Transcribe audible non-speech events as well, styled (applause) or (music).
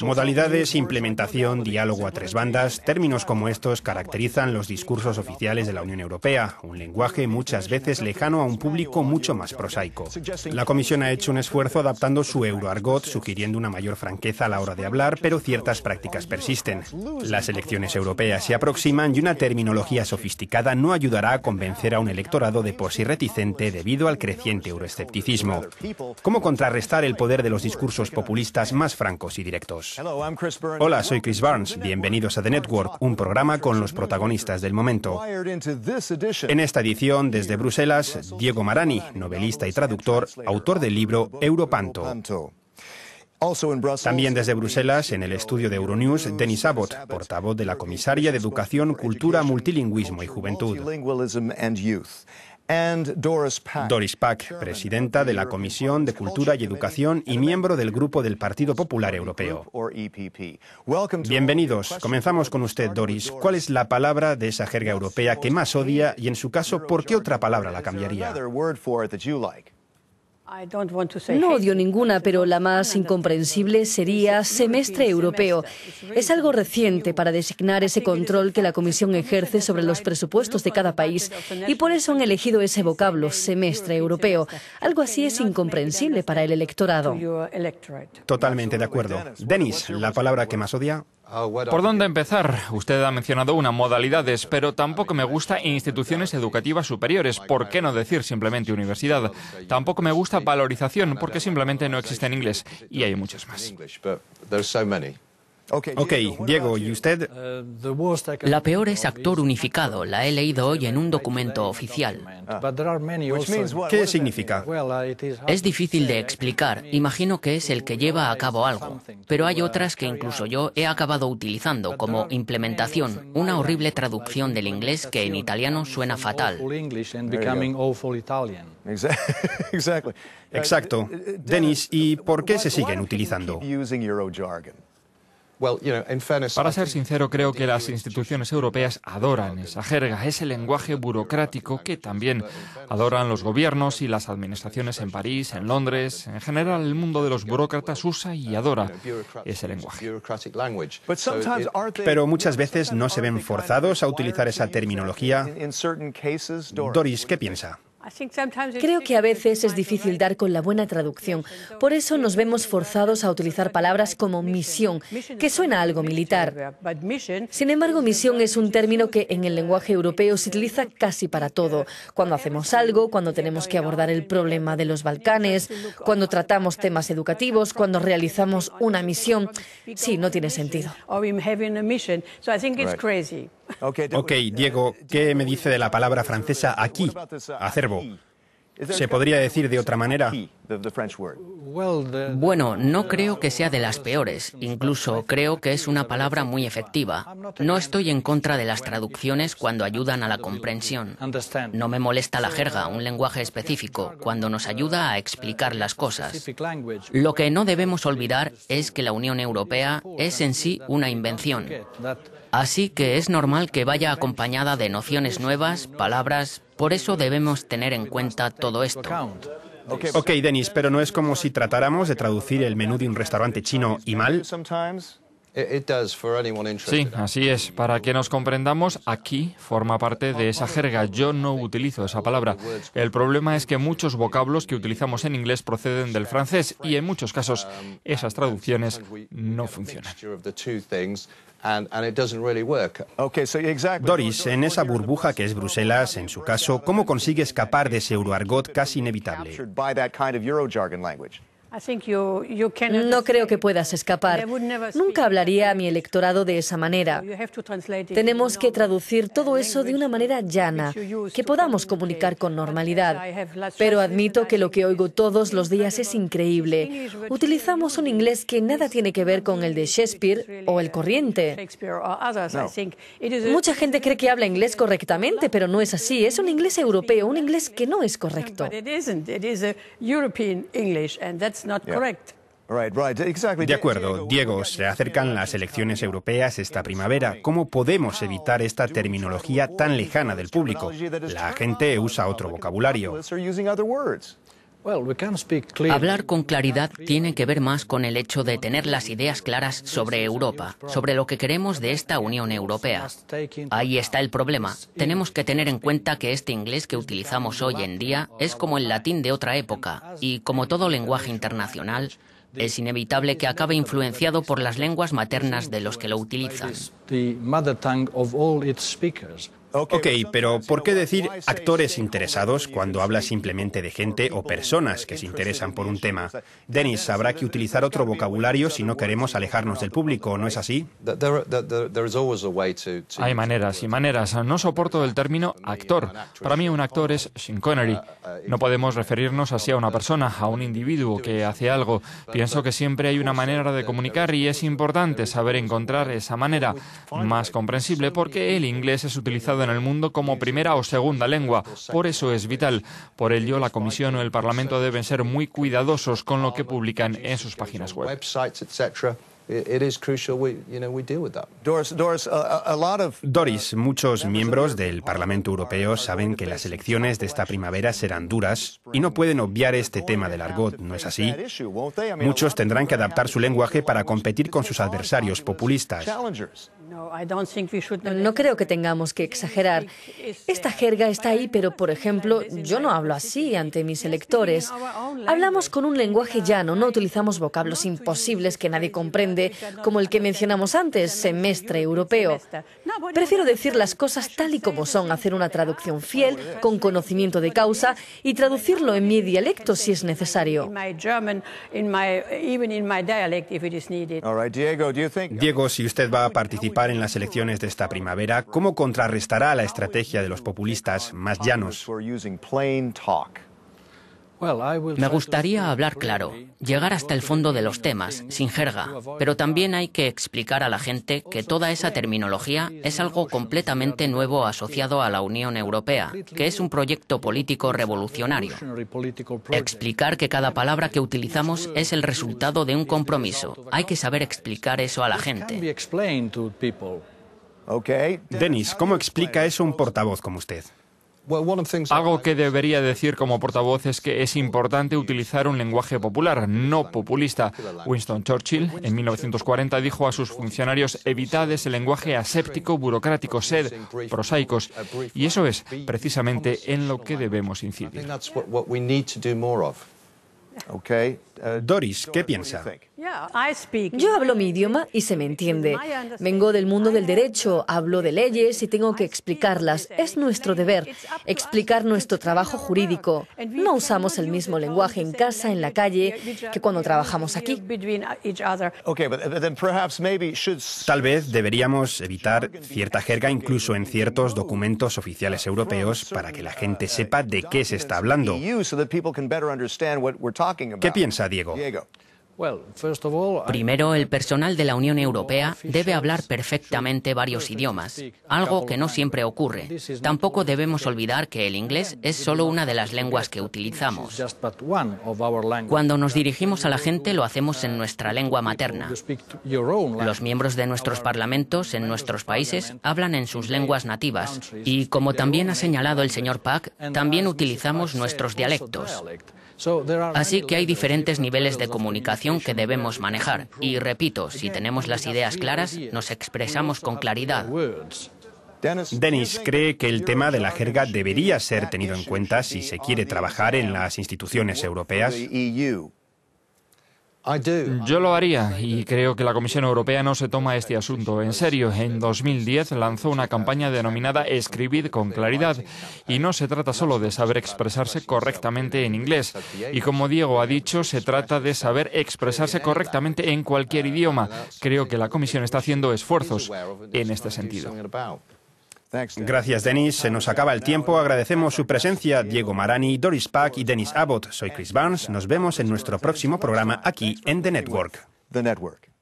Modalidades, implementación, diálogo a tres bandas, términos como estos caracterizan los discursos oficiales de la Unión Europea, un lenguaje muchas veces lejano a un público mucho más prosaico. La Comisión ha hecho un esfuerzo adaptando su euroargot, sugiriendo una mayor franqueza a la hora de hablar, pero ciertas prácticas persisten. Las elecciones europeas se aproximan y una terminología sofisticada no ayudará a convencer a un electorado de por sí reticente debido al creciente euroescepticismo. ¿Cómo contrarrestar el poder de los discursos populistas más francos y directos. Hola, soy Chris Barnes. Bienvenidos a The Network, un programa con los protagonistas del momento. En esta edición, desde Bruselas, Diego Marani, novelista y traductor, autor del libro Europanto. También desde Bruselas, en el estudio de Euronews, Denis Abbott, portavoz de la Comisaria de Educación, Cultura, Multilingüismo y Juventud. Doris Pack, presidenta de la Comisión de Cultura y Educación y miembro del Grupo del Partido Popular Europeo. E Bienvenidos. Comenzamos con usted, Doris. ¿Cuál es la palabra de esa jerga europea que más odia y, en su caso, por qué otra palabra la cambiaría? No odio ninguna, pero la más incomprensible sería semestre europeo. Es algo reciente para designar ese control que la Comisión ejerce sobre los presupuestos de cada país y por eso han elegido ese vocablo, semestre europeo. Algo así es incomprensible para el electorado. Totalmente de acuerdo. Denis, la palabra que más odia. Oh, ¿Por dónde empezar? Usted ha mencionado unas modalidades, pero tampoco me gusta instituciones educativas superiores, ¿por qué no decir simplemente universidad? Tampoco me gusta valorización, porque simplemente no existe en inglés, y hay muchas más. Ok, Diego, ¿y usted? Eh, La peor es actor unificado. La he leído hoy en un documento oficial. Ah. ¿Qué significa? Es difícil de explicar. Imagino que es el que lleva a cabo algo. Pero hay uh, otras que incluso yo he acabado utilizando como implementación, una horrible traducción del inglés que en italiano suena fatal. (laughs) Exacto. Uh, uh, Denis, ¿y por qué se siguen utilizando? Para ser sincero, creo que las instituciones europeas adoran esa jerga, ese lenguaje burocrático que también adoran los gobiernos y las administraciones en París, en Londres. En general, el mundo de los burócratas usa y adora ese lenguaje. Pero muchas veces no se ven forzados a utilizar esa terminología. Doris, ¿qué piensa? Creo que a veces es difícil dar con la buena traducción. Por eso nos vemos forzados a utilizar palabras como misión, que suena algo militar. Sin embargo, misión es un término que en el lenguaje europeo se utiliza casi para todo. Cuando hacemos algo, cuando tenemos que abordar el problema de los Balcanes, cuando tratamos temas educativos, cuando realizamos una misión. Sí, no tiene sentido. Ok, Diego, eh, ¿qué me dice de la palabra francesa aquí, acervo? ¿Se podría decir de otra manera? Bueno, no creo que sea de las peores, incluso creo que es una palabra muy efectiva. No estoy en contra de las traducciones cuando ayudan a la comprensión. No me molesta la jerga, un lenguaje específico, cuando nos ayuda a explicar las cosas. Lo que no debemos olvidar es que la Unión Europea es en sí una invención. Así que es normal que vaya acompañada de nociones nuevas, palabras, por eso debemos tener en cuenta todo esto. Ok, Denis, pero no es como si tratáramos de traducir el menú de un restaurante chino y mal. Sí, así es. Para que nos comprendamos, aquí forma parte de esa jerga. Yo no utilizo esa palabra. El problema es que muchos vocablos que utilizamos en inglés proceden del francés y en muchos casos esas traducciones no funcionan. Doris, en esa burbuja que es Bruselas, en su caso, ¿cómo consigue escapar de ese euroargot casi inevitable? No creo que puedas escapar. Nunca hablaría a mi electorado de esa manera. Tenemos que traducir todo uh, eso de una manera llana, que podamos comunicar con normalidad. Pero admito que lo que oigo todos los días es increíble. Utilizamos un inglés que nada tiene que ver con el de Shakespeare o el corriente. Uh, Mucha gente cree que habla inglés correctamente, pero no es así. Es un inglés europeo, un inglés que no es correcto. De acuerdo, Diego, se acercan las elecciones europeas esta primavera. ¿Cómo podemos evitar esta terminología tan lejana del público? La gente usa otro vocabulario. Hablar con claridad tiene que ver más con el hecho de tener las ideas claras sobre Europa, sobre lo que queremos de esta Unión Europea. Ahí está el problema. Tenemos que tener en cuenta que este inglés que utilizamos hoy en día es como el latín de otra época, y como todo lenguaje internacional, es inevitable que acabe influenciado por las lenguas maternas de los que lo utilizan. Ok, pero ¿por qué decir actores interesados cuando habla simplemente de gente o personas que se interesan por un tema? Dennis, habrá que utilizar otro vocabulario si no queremos alejarnos del público, ¿no es así? Hay maneras y maneras. No soporto el término actor. Para mí un actor es Sean No podemos referirnos así a una persona, a un individuo que hace algo. Pienso que siempre hay una manera de comunicar y es importante saber encontrar esa manera más comprensible porque el inglés es utilizado en el mundo como primera o segunda lengua. Por eso es vital. Por ello, la Comisión o el Parlamento deben ser muy cuidadosos con lo que publican en sus páginas web. Doris, muchos miembros del Parlamento Europeo saben que las elecciones de esta primavera serán duras y no pueden obviar este tema del argot, ¿no es así? Muchos tendrán que adaptar su lenguaje para competir con sus adversarios populistas. No creo que tengamos que exagerar. Esta uh, jerga está ahí, pero por ejemplo, yo no hablo así ante mis electores. Hablamos con un lenguaje llano, no utilizamos vocablos imposibles que nadie comprende, como el que mencionamos antes, semestre europeo. Prefiero decir las cosas tal y como son, hacer una traducción fiel, con conocimiento de causa y traducirlo en mi dialecto si es necesario. Diego, si usted va a participar en las elecciones de esta primavera, ¿cómo contrarrestará la estrategia de los populistas más llanos? Me gustaría hablar claro, llegar hasta el fondo de los temas, sin jerga, pero también hay que explicar a la gente que toda esa terminología es algo completamente nuevo asociado a la Unión Europea, que es un proyecto político revolucionario. Explicar que cada palabra que utilizamos es el resultado de un compromiso. Hay que saber explicar eso a la gente. Denis, ¿cómo explica eso un portavoz como usted? Algo que debería decir como portavoz es que es importante utilizar un lenguaje popular, no populista. Winston Churchill en 1940 dijo a sus funcionarios evitad ese lenguaje aséptico, burocrático, sed, prosaicos. Y eso es precisamente en lo que debemos incidir. Uh, Doris, ¿qué piensa? Yo hablo mi idioma y se me entiende. Vengo del mundo del derecho, hablo de leyes y tengo que explicarlas. Es nuestro deber explicar nuestro trabajo jurídico. No usamos el mismo lenguaje en casa, en la calle, que cuando trabajamos aquí. Tal vez deberíamos evitar cierta jerga incluso en ciertos documentos oficiales europeos para que la gente sepa de qué se está hablando. ¿Qué piensa Diego? Primero, el personal de la Unión Europea debe hablar perfectamente varios idiomas, algo que no siempre ocurre. Tampoco debemos olvidar que el inglés es solo una de las lenguas que utilizamos. Cuando nos dirigimos a la gente lo hacemos en uh, nuestra lengua materna. Los miembros de nuestros parlamentos en nuestros países hablan en sus lenguas nativas y, como también ha señalado el señor Pack, también utilizamos nuestros dialectos. Así que hay diferentes niveles de comunicación que debemos manejar. Y repito, si tenemos las ideas claras, nos expresamos con claridad. Dennis cree que el tema de la jerga debería ser tenido en cuenta si se quiere trabajar en las instituciones europeas. E yo lo haría y creo que la Comisión Europea no se toma este asunto en serio. En 2010 lanzó una campaña denominada Escribid con claridad y no se trata solo de saber expresarse correctamente en inglés. Y como Diego ha dicho, se trata de saber expresarse correctamente en cualquier idioma. Creo que la Comisión está haciendo esfuerzos en este sentido. Gracias, Denis. Se nos acaba el tiempo. Agradecemos su presencia, Diego Marani, Doris Pack y Dennis Abbott. Soy Chris Barnes. Nos vemos en nuestro próximo programa aquí en The Network. The Network.